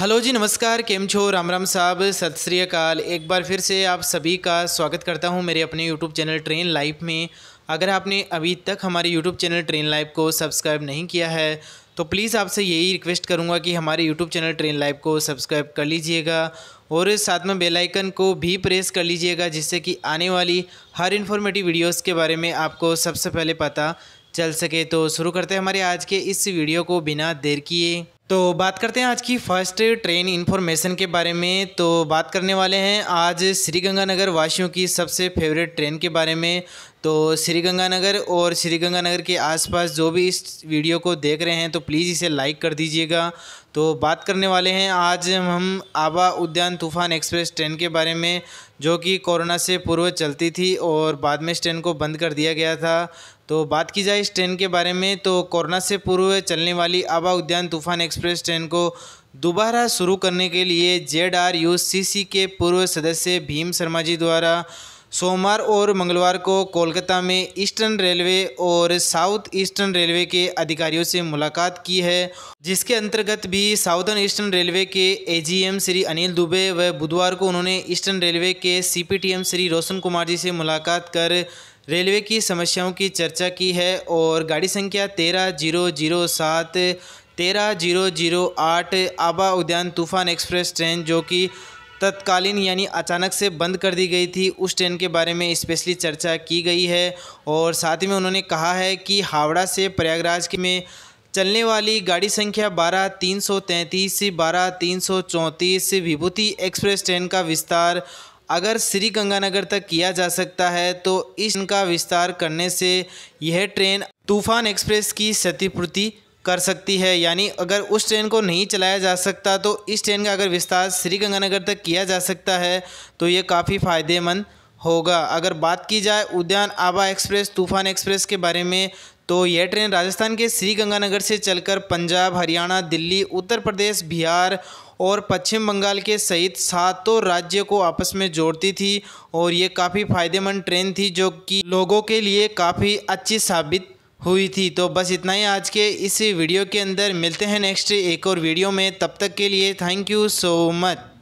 hello जी नमस्कार केम छो राम राम साहब सत श्रीकाल एक बार फिर से आप सभी का स्वागत करता हूं मेरे अपने यूट्यूब चैनल ट्रेन लाइफ में अगर आपने अभी तक हमारे यूट्यूब चैनल ट्रेन लाइफ को सब्सक्राइब नहीं किया है तो प्लीज़ आपसे यही रिक्वेस्ट करूंगा कि हमारे यूट्यूब चैनल ट्रेन लाइव को सब्सक्राइब कर लीजिएगा और साथ में बेलाइकन को भी प्रेस कर लीजिएगा जिससे कि आने वाली हर इन्फॉर्मेटिव वीडियोज़ के बारे में आपको सबसे पहले पता चल सके तो शुरू करते हैं हमारे आज के इस वीडियो को बिना देर किए तो बात करते हैं आज की फर्स्ट ट्रेन इन्फॉर्मेशन के बारे में तो बात करने वाले हैं आज श्रीगंगानगर वासियों की सबसे फेवरेट ट्रेन के बारे में तो श्रीगंगानगर और श्रीगंगानगर के आसपास जो भी इस वीडियो को देख रहे हैं तो प्लीज़ इसे लाइक कर दीजिएगा तो बात करने वाले हैं आज हम आबा उद्यान तूफान एक्सप्रेस ट्रेन के बारे में जो कि कोरोना से पूर्व चलती थी और बाद में इस ट्रेन को बंद कर दिया गया था तो बात की जाए इस ट्रेन के बारे में तो कोरोना से पूर्व चलने वाली आबा उद्यान तूफान एक्सप्रेस ट्रेन को दोबारा शुरू करने के लिए Z R U C C के पूर्व सदस्य भीम शर्मा जी द्वारा सोमवार और मंगलवार को कोलकाता में ईस्टर्न रेलवे और साउथ ईस्टर्न रेलवे के अधिकारियों से मुलाकात की है जिसके अंतर्गत भी साउथर्न ईस्टर्न रेलवे के एजीएम श्री अनिल दुबे व बुधवार को उन्होंने ईस्टर्न रेलवे के सीपीटीएम श्री रोशन कुमार जी से मुलाकात कर रेलवे की समस्याओं की चर्चा की है और गाड़ी संख्या तेरह जीरो जीरो सात तेरह जीरो जीरो आठ आबा उद्यान तूफान एक्सप्रेस ट्रेन जो कि तत्कालीन यानी अचानक से बंद कर दी गई थी उस ट्रेन के बारे में स्पेशली चर्चा की गई है और साथ ही में उन्होंने कहा है कि हावड़ा से प्रयागराज में चलने वाली गाड़ी संख्या बारह तीन सौ तैंतीस बारह तीन सौ चौंतीस विभूति एक्सप्रेस ट्रेन का विस्तार अगर श्री गंगानगर तक किया जा सकता है तो इसका विस्तार करने से यह ट्रेन तूफान एक्सप्रेस की क्षतिपूर्ति कर सकती है यानी अगर उस ट्रेन को नहीं चलाया जा सकता तो इस ट्रेन का अगर विस्तार श्रीगंगानगर तक किया जा सकता है तो ये काफ़ी फ़ायदेमंद होगा अगर बात की जाए उद्यान आभा एक्सप्रेस तूफान एक्सप्रेस के बारे में तो यह ट्रेन राजस्थान के श्रीगंगानगर से चलकर पंजाब हरियाणा दिल्ली उत्तर प्रदेश बिहार और पश्चिम बंगाल के सहित सातों राज्य को आपस में जोड़ती थी और ये काफ़ी फ़ायदेमंद ट्रेन थी जो कि लोगों के लिए काफ़ी अच्छी साबित हुई थी तो बस इतना ही आज के इस वीडियो के अंदर मिलते हैं नेक्स्ट एक और वीडियो में तब तक के लिए थैंक यू सो मच